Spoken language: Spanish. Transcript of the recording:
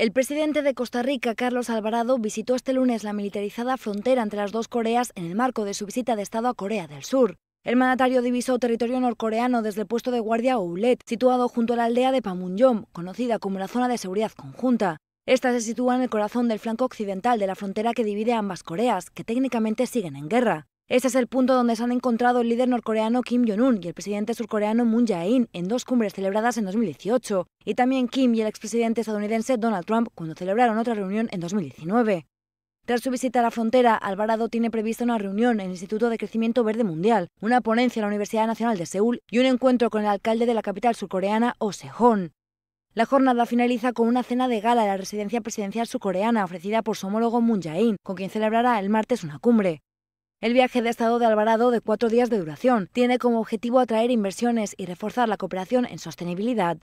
El presidente de Costa Rica, Carlos Alvarado, visitó este lunes la militarizada frontera entre las dos Coreas en el marco de su visita de Estado a Corea del Sur. El mandatario divisó territorio norcoreano desde el puesto de guardia Oulet, situado junto a la aldea de Pamunjom, conocida como la zona de seguridad conjunta. Esta se sitúa en el corazón del flanco occidental de la frontera que divide a ambas Coreas, que técnicamente siguen en guerra. Ese es el punto donde se han encontrado el líder norcoreano Kim Jong-un y el presidente surcoreano Moon Jae-in en dos cumbres celebradas en 2018, y también Kim y el expresidente estadounidense Donald Trump cuando celebraron otra reunión en 2019. Tras su visita a la frontera, Alvarado tiene prevista una reunión en el Instituto de Crecimiento Verde Mundial, una ponencia en la Universidad Nacional de Seúl y un encuentro con el alcalde de la capital surcoreana, Oh La jornada finaliza con una cena de gala en la residencia presidencial surcoreana ofrecida por su homólogo Moon Jae-in, con quien celebrará el martes una cumbre. El viaje de Estado de Alvarado, de cuatro días de duración, tiene como objetivo atraer inversiones y reforzar la cooperación en sostenibilidad